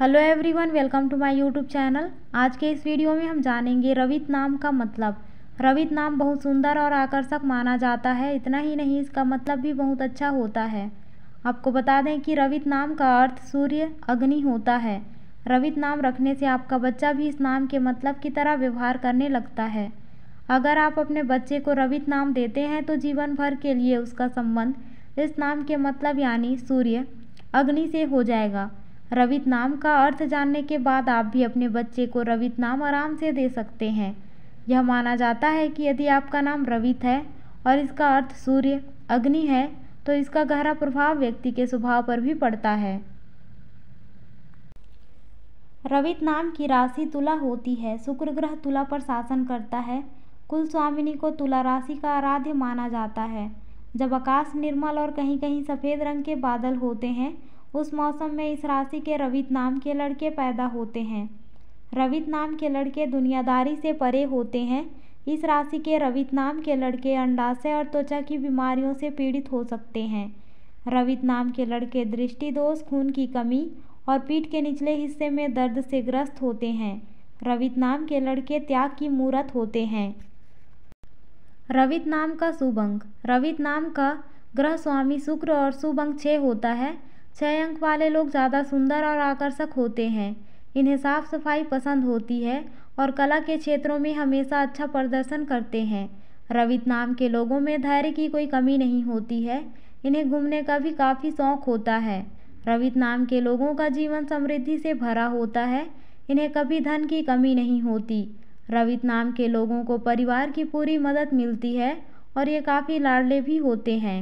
hello everyone welcome to my YouTube channel आज के इस वीडियो में हम जानेंगे रवित नाम का मतलब रवित नाम बहुत सुंदर और आकर्षक माना जाता है इतना ही नहीं इसका मतलब भी बहुत अच्छा होता है आपको बता दें कि रवित नाम का अर्थ सूर्य अग्नि होता है रवित नाम रखने से आपका बच्चा भी इस नाम के मतलब की तरह व्यवहार करने लगता है अगर आप अपने बच्चे को रवित नाम देते हैं तो जीवन भर के लिए उसका संबंध इस नाम के मतलब यानी सूर्य अग्नि से हो जाएगा रवित नाम का अर्थ जानने के बाद आप भी अपने बच्चे को रवित नाम आराम से दे सकते हैं यह माना जाता है कि यदि आपका नाम रवित है और इसका अर्थ सूर्य अग्नि है तो इसका गहरा प्रभाव व्यक्ति के स्वभाव पर भी पड़ता है रवित नाम की राशि तुला होती है शुक्र ग्रह तुला पर शासन करता है कुल स्वामिनी को तुला राशि का आराध्य माना जाता है जब आकाश निर्मल और कहीं कहीं सफ़ेद रंग के बादल होते हैं उस मौसम में इस राशि के रवित नाम के लड़के पैदा होते हैं रवित नाम के लड़के दुनियादारी से परे होते हैं इस राशि के रवित नाम के लड़के अंडाशय और त्वचा की बीमारियों से पीड़ित हो सकते हैं रवित नाम के लड़के दृष्टि दोष खून की कमी और पीठ के निचले हिस्से में दर्द से ग्रस्त होते हैं रवित नाम के लड़के त्याग की मूर्त होते हैं रवित नाम का शुभ अंक रवित नाम का ग्रह स्वामी शुक्र और शुभ अंक छः होता है छः अंक वाले लोग ज़्यादा सुंदर और आकर्षक होते हैं इन्हें साफ सफाई पसंद होती है और कला के क्षेत्रों में हमेशा अच्छा प्रदर्शन करते हैं रवित नाम के लोगों में धैर्य की कोई कमी नहीं होती है इन्हें घूमने का भी काफ़ी शौक होता है रवित नाम के लोगों का जीवन समृद्धि से भरा होता है इन्हें कभी धन की कमी नहीं होती रवित नाम के लोगों को परिवार की पूरी मदद मिलती है और ये काफ़ी लाडले भी होते हैं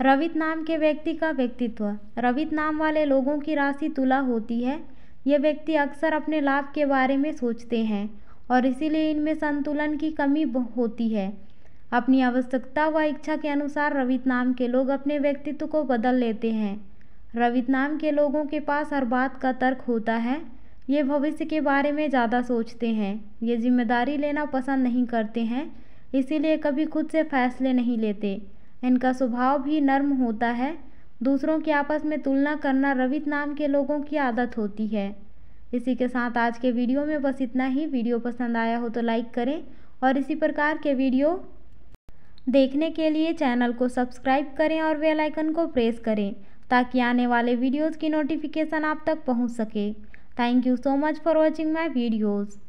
रवित नाम के व्यक्ति का व्यक्तित्व रवित नाम वाले लोगों की राशि तुला होती है ये व्यक्ति अक्सर अपने लाभ के बारे में सोचते हैं और इसीलिए इनमें संतुलन की कमी होती है अपनी आवश्यकता व इच्छा के अनुसार रवित नाम के लोग अपने व्यक्तित्व को बदल लेते हैं रवित नाम के लोगों के पास हर बात का तर्क होता है ये भविष्य के बारे में ज़्यादा सोचते हैं ये जिम्मेदारी लेना पसंद नहीं करते हैं इसीलिए कभी खुद से फैसले नहीं लेते इनका स्वभाव भी नर्म होता है दूसरों की आपस में तुलना करना रवित नाम के लोगों की आदत होती है इसी के साथ आज के वीडियो में बस इतना ही वीडियो पसंद आया हो तो लाइक करें और इसी प्रकार के वीडियो देखने के लिए चैनल को सब्सक्राइब करें और बेल आइकन को प्रेस करें ताकि आने वाले वीडियोस की नोटिफिकेशन आप तक पहुंच सके thank you so much for watching my videos